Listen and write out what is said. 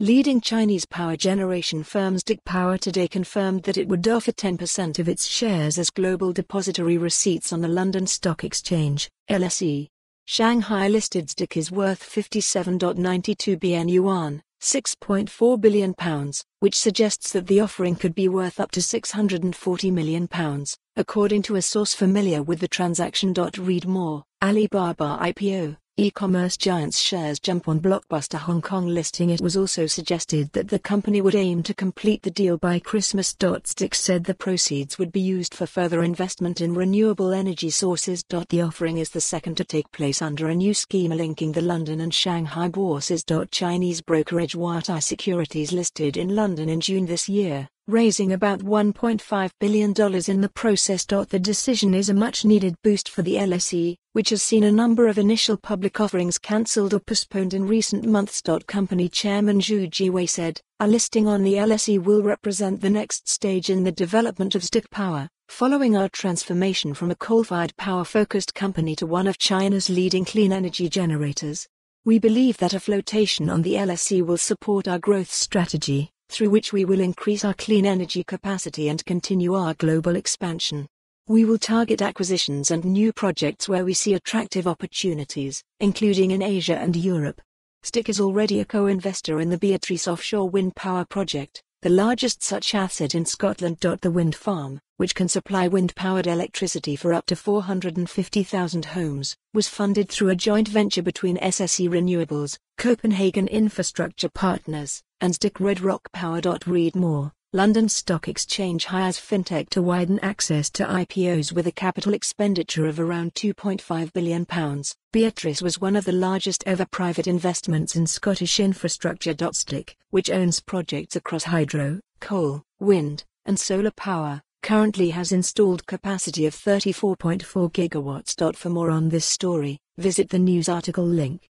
Leading Chinese power generation firms Dick Power today confirmed that it would offer 10% of its shares as global depository receipts on the London Stock Exchange, LSE. Shanghai listed Dick is worth 57.92 BN yuan, 6.4 billion pounds, which suggests that the offering could be worth up to 640 million pounds, according to a source familiar with the transaction. Read more, Alibaba IPO. E-commerce giants shares jump on Blockbuster Hong Kong listing. It was also suggested that the company would aim to complete the deal by Christmas. Stick said the proceeds would be used for further investment in renewable energy sources. The offering is the second to take place under a new scheme linking the London and Shanghai bourses. Chinese brokerage Huatai Securities listed in London in June this year raising about $1.5 billion in the process. The decision is a much needed boost for the LSE, which has seen a number of initial public offerings cancelled or postponed in recent months. Company chairman Zhu Jiwei said, a listing on the LSE will represent the next stage in the development of stick power, following our transformation from a coal-fired power-focused company to one of China's leading clean energy generators. We believe that a flotation on the LSE will support our growth strategy, through which we will increase our clean energy capacity and continue our global expansion. We will target acquisitions and new projects where we see attractive opportunities, including in Asia and Europe. Stick is already a co-investor in the Beatrice offshore wind power project, the largest such asset in Scotland. The wind farm, which can supply wind-powered electricity for up to 450,000 homes, was funded through a joint venture between SSE Renewables, Copenhagen Infrastructure Partners, and Dick Red Rock Power. Read more. London Stock Exchange hires fintech to widen access to IPOs with a capital expenditure of around £2.5 billion. Beatrice was one of the largest ever private investments in Scottish infrastructure. Stick, which owns projects across hydro, coal, wind, and solar power, currently has installed capacity of 34.4 gigawatts. For more on this story, visit the news article link.